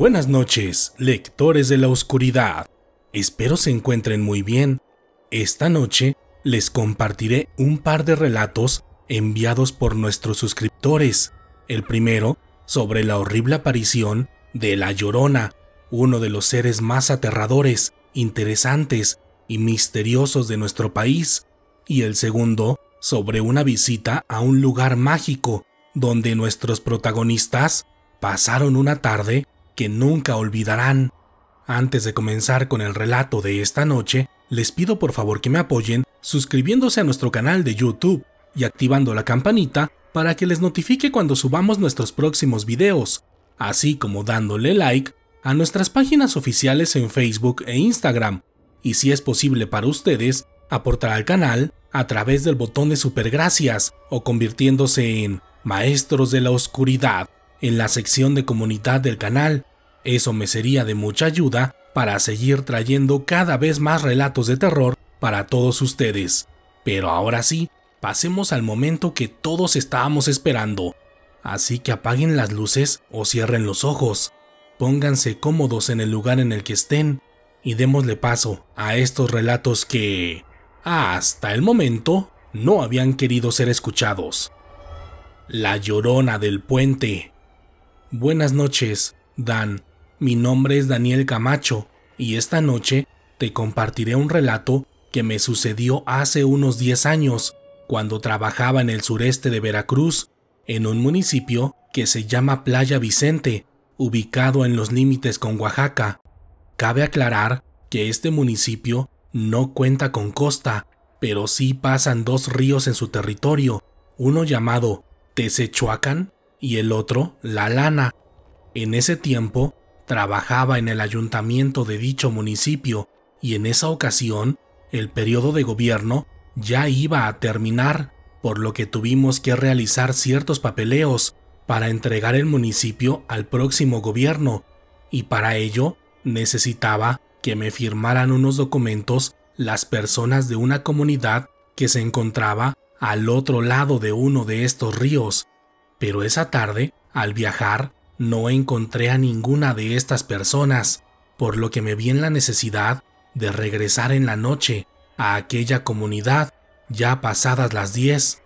Buenas noches, lectores de la oscuridad. Espero se encuentren muy bien. Esta noche les compartiré un par de relatos enviados por nuestros suscriptores. El primero, sobre la horrible aparición de La Llorona, uno de los seres más aterradores, interesantes y misteriosos de nuestro país. Y el segundo, sobre una visita a un lugar mágico, donde nuestros protagonistas pasaron una tarde que nunca olvidarán. Antes de comenzar con el relato de esta noche, les pido por favor que me apoyen suscribiéndose a nuestro canal de YouTube y activando la campanita para que les notifique cuando subamos nuestros próximos videos, así como dándole like a nuestras páginas oficiales en Facebook e Instagram, y si es posible para ustedes, aportar al canal a través del botón de super gracias o convirtiéndose en maestros de la oscuridad en la sección de comunidad del canal. Eso me sería de mucha ayuda para seguir trayendo cada vez más relatos de terror para todos ustedes. Pero ahora sí, pasemos al momento que todos estábamos esperando. Así que apaguen las luces o cierren los ojos. Pónganse cómodos en el lugar en el que estén y démosle paso a estos relatos que, hasta el momento, no habían querido ser escuchados. La llorona del puente. Buenas noches, Dan. Mi nombre es Daniel Camacho y esta noche te compartiré un relato que me sucedió hace unos 10 años, cuando trabajaba en el sureste de Veracruz, en un municipio que se llama Playa Vicente, ubicado en los límites con Oaxaca. Cabe aclarar que este municipio no cuenta con costa, pero sí pasan dos ríos en su territorio, uno llamado Tezechuacán y el otro la lana. En ese tiempo, trabajaba en el ayuntamiento de dicho municipio y en esa ocasión, el periodo de gobierno ya iba a terminar, por lo que tuvimos que realizar ciertos papeleos para entregar el municipio al próximo gobierno, y para ello necesitaba que me firmaran unos documentos las personas de una comunidad que se encontraba al otro lado de uno de estos ríos, pero esa tarde, al viajar, no encontré a ninguna de estas personas, por lo que me vi en la necesidad de regresar en la noche a aquella comunidad ya pasadas las 10.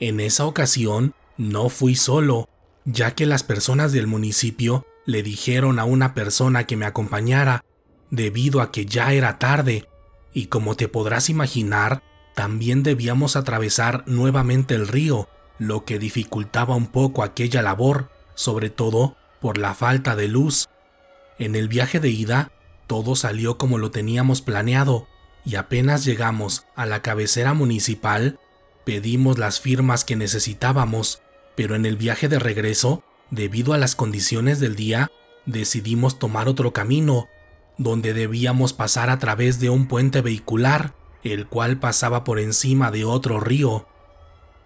En esa ocasión no fui solo, ya que las personas del municipio le dijeron a una persona que me acompañara, debido a que ya era tarde, y como te podrás imaginar, también debíamos atravesar nuevamente el río, lo que dificultaba un poco aquella labor, sobre todo por la falta de luz. En el viaje de ida, todo salió como lo teníamos planeado, y apenas llegamos a la cabecera municipal, pedimos las firmas que necesitábamos, pero en el viaje de regreso, debido a las condiciones del día, decidimos tomar otro camino, donde debíamos pasar a través de un puente vehicular, el cual pasaba por encima de otro río.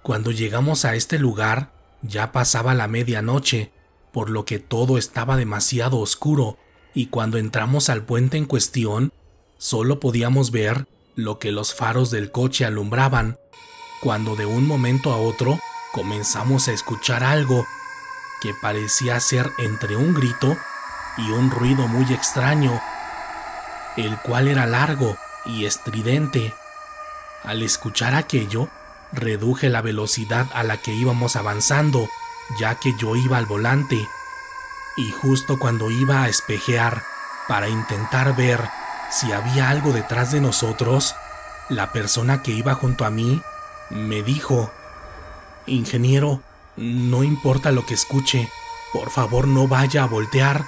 Cuando llegamos a este lugar, ya pasaba la medianoche, por lo que todo estaba demasiado oscuro, y cuando entramos al puente en cuestión, solo podíamos ver lo que los faros del coche alumbraban, cuando de un momento a otro comenzamos a escuchar algo que parecía ser entre un grito y un ruido muy extraño, el cual era largo y estridente. Al escuchar aquello, Reduje la velocidad a la que íbamos avanzando, ya que yo iba al volante, y justo cuando iba a espejear para intentar ver si había algo detrás de nosotros, la persona que iba junto a mí me dijo, Ingeniero, no importa lo que escuche, por favor no vaya a voltear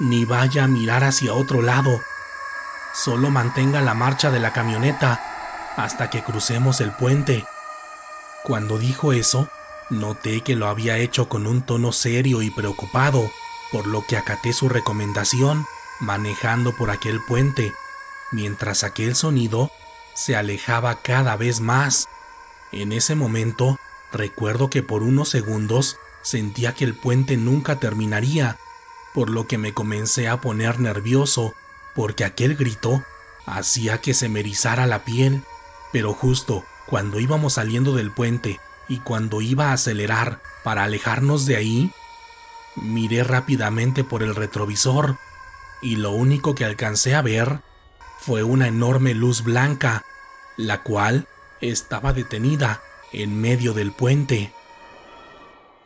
ni vaya a mirar hacia otro lado. Solo mantenga la marcha de la camioneta hasta que crucemos el puente. Cuando dijo eso, noté que lo había hecho con un tono serio y preocupado, por lo que acaté su recomendación, manejando por aquel puente, mientras aquel sonido se alejaba cada vez más. En ese momento, recuerdo que por unos segundos sentía que el puente nunca terminaría, por lo que me comencé a poner nervioso, porque aquel grito hacía que se me erizara la piel, pero justo cuando íbamos saliendo del puente y cuando iba a acelerar para alejarnos de ahí, miré rápidamente por el retrovisor y lo único que alcancé a ver fue una enorme luz blanca, la cual estaba detenida en medio del puente.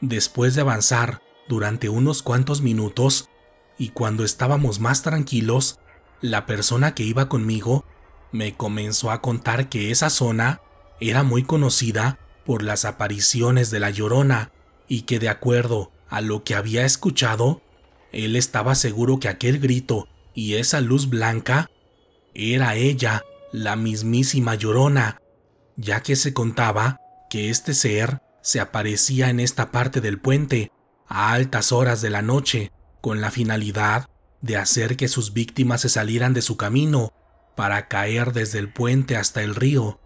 Después de avanzar durante unos cuantos minutos y cuando estábamos más tranquilos, la persona que iba conmigo me comenzó a contar que esa zona era muy conocida por las apariciones de la Llorona y que de acuerdo a lo que había escuchado, él estaba seguro que aquel grito y esa luz blanca era ella, la mismísima Llorona, ya que se contaba que este ser se aparecía en esta parte del puente a altas horas de la noche con la finalidad de hacer que sus víctimas se salieran de su camino para caer desde el puente hasta el río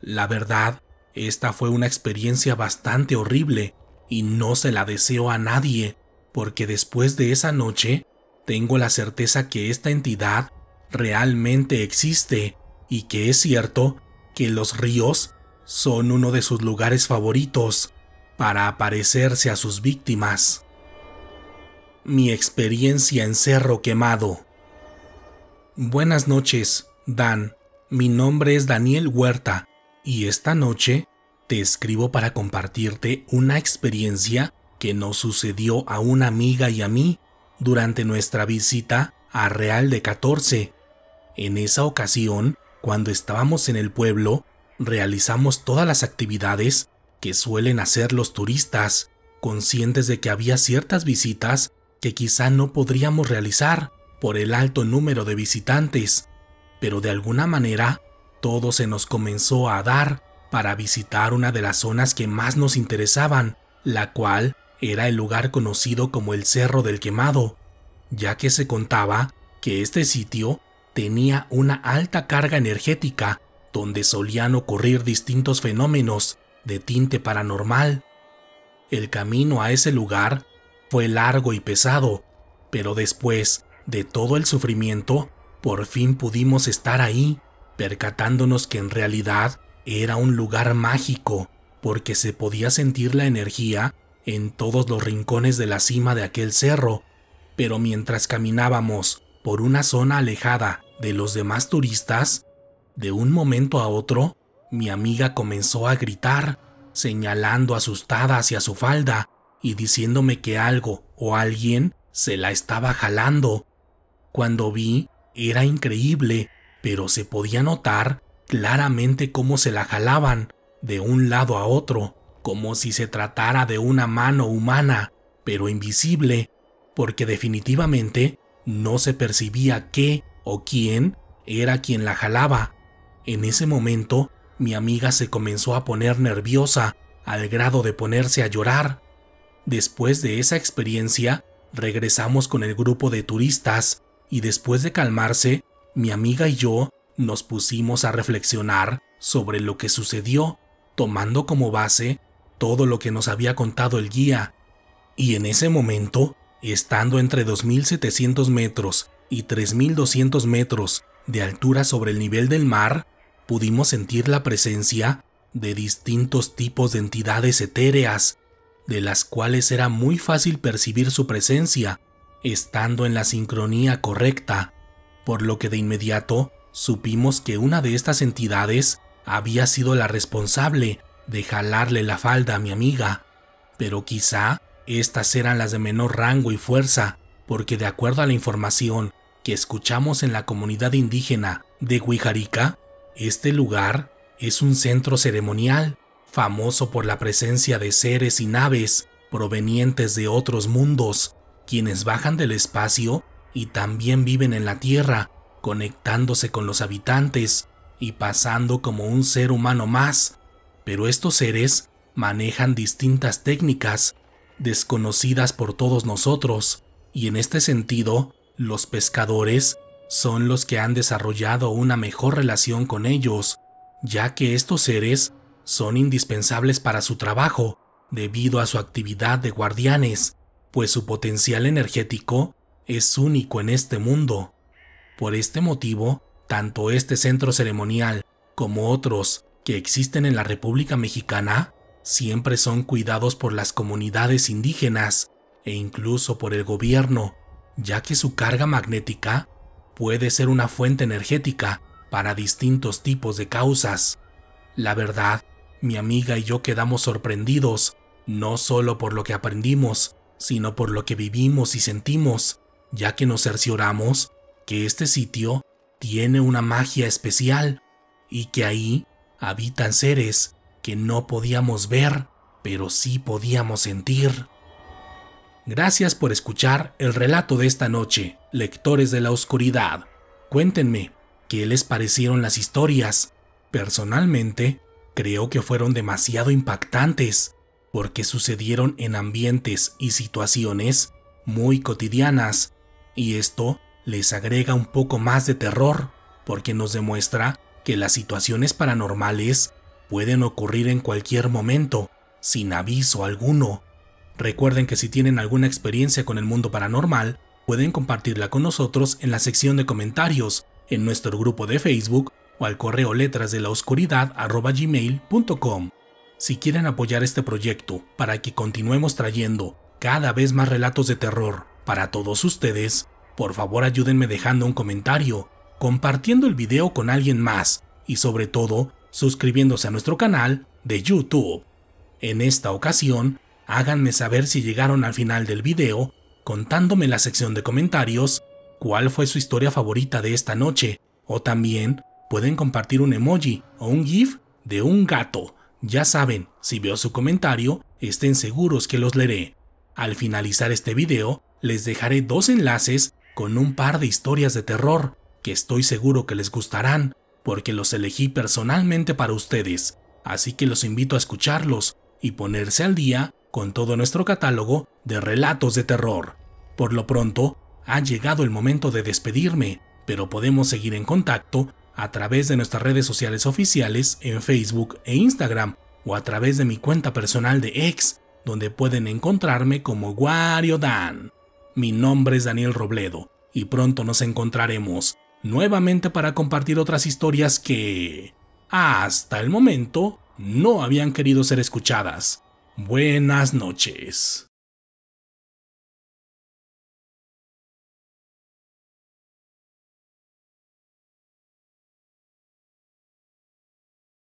la verdad, esta fue una experiencia bastante horrible y no se la deseo a nadie, porque después de esa noche, tengo la certeza que esta entidad realmente existe y que es cierto que los ríos son uno de sus lugares favoritos para aparecerse a sus víctimas. Mi experiencia en Cerro Quemado. Buenas noches, Dan. Mi nombre es Daniel Huerta y esta noche te escribo para compartirte una experiencia que nos sucedió a una amiga y a mí durante nuestra visita a Real de 14. En esa ocasión, cuando estábamos en el pueblo, realizamos todas las actividades que suelen hacer los turistas, conscientes de que había ciertas visitas que quizá no podríamos realizar por el alto número de visitantes, pero de alguna manera todo se nos comenzó a dar para visitar una de las zonas que más nos interesaban, la cual era el lugar conocido como el Cerro del Quemado, ya que se contaba que este sitio tenía una alta carga energética donde solían ocurrir distintos fenómenos de tinte paranormal. El camino a ese lugar fue largo y pesado, pero después de todo el sufrimiento, por fin pudimos estar ahí percatándonos que en realidad era un lugar mágico, porque se podía sentir la energía en todos los rincones de la cima de aquel cerro, pero mientras caminábamos por una zona alejada de los demás turistas, de un momento a otro, mi amiga comenzó a gritar, señalando asustada hacia su falda y diciéndome que algo o alguien se la estaba jalando. Cuando vi, era increíble pero se podía notar claramente cómo se la jalaban de un lado a otro, como si se tratara de una mano humana, pero invisible, porque definitivamente no se percibía qué o quién era quien la jalaba. En ese momento, mi amiga se comenzó a poner nerviosa, al grado de ponerse a llorar. Después de esa experiencia, regresamos con el grupo de turistas y después de calmarse, mi amiga y yo nos pusimos a reflexionar sobre lo que sucedió, tomando como base todo lo que nos había contado el guía. Y en ese momento, estando entre 2.700 metros y 3.200 metros de altura sobre el nivel del mar, pudimos sentir la presencia de distintos tipos de entidades etéreas, de las cuales era muy fácil percibir su presencia, estando en la sincronía correcta por lo que de inmediato supimos que una de estas entidades había sido la responsable de jalarle la falda a mi amiga, pero quizá estas eran las de menor rango y fuerza, porque de acuerdo a la información que escuchamos en la comunidad indígena de Huijarica, este lugar es un centro ceremonial, famoso por la presencia de seres y naves provenientes de otros mundos, quienes bajan del espacio y también viven en la Tierra, conectándose con los habitantes y pasando como un ser humano más, pero estos seres manejan distintas técnicas, desconocidas por todos nosotros, y en este sentido, los pescadores son los que han desarrollado una mejor relación con ellos, ya que estos seres son indispensables para su trabajo, debido a su actividad de guardianes, pues su potencial energético es único en este mundo. Por este motivo, tanto este centro ceremonial como otros que existen en la República Mexicana siempre son cuidados por las comunidades indígenas e incluso por el gobierno, ya que su carga magnética puede ser una fuente energética para distintos tipos de causas. La verdad, mi amiga y yo quedamos sorprendidos, no solo por lo que aprendimos, sino por lo que vivimos y sentimos ya que nos cercioramos que este sitio tiene una magia especial y que ahí habitan seres que no podíamos ver, pero sí podíamos sentir. Gracias por escuchar el relato de esta noche, lectores de la oscuridad. Cuéntenme, ¿qué les parecieron las historias? Personalmente, creo que fueron demasiado impactantes, porque sucedieron en ambientes y situaciones muy cotidianas y esto les agrega un poco más de terror, porque nos demuestra que las situaciones paranormales pueden ocurrir en cualquier momento, sin aviso alguno. Recuerden que si tienen alguna experiencia con el mundo paranormal, pueden compartirla con nosotros en la sección de comentarios, en nuestro grupo de Facebook o al correo letras de la oscuridad gmail.com. Si quieren apoyar este proyecto para que continuemos trayendo cada vez más relatos de terror para todos ustedes, por favor ayúdenme dejando un comentario, compartiendo el video con alguien más y sobre todo suscribiéndose a nuestro canal de YouTube. En esta ocasión, háganme saber si llegaron al final del video contándome la sección de comentarios cuál fue su historia favorita de esta noche o también pueden compartir un emoji o un GIF de un gato. Ya saben, si veo su comentario, estén seguros que los leeré. Al finalizar este video, les dejaré dos enlaces con un par de historias de terror que estoy seguro que les gustarán porque los elegí personalmente para ustedes, así que los invito a escucharlos y ponerse al día con todo nuestro catálogo de relatos de terror. Por lo pronto, ha llegado el momento de despedirme, pero podemos seguir en contacto a través de nuestras redes sociales oficiales en Facebook e Instagram o a través de mi cuenta personal de X, donde pueden encontrarme como Wario Dan. Mi nombre es Daniel Robledo y pronto nos encontraremos nuevamente para compartir otras historias que, hasta el momento, no habían querido ser escuchadas. Buenas noches.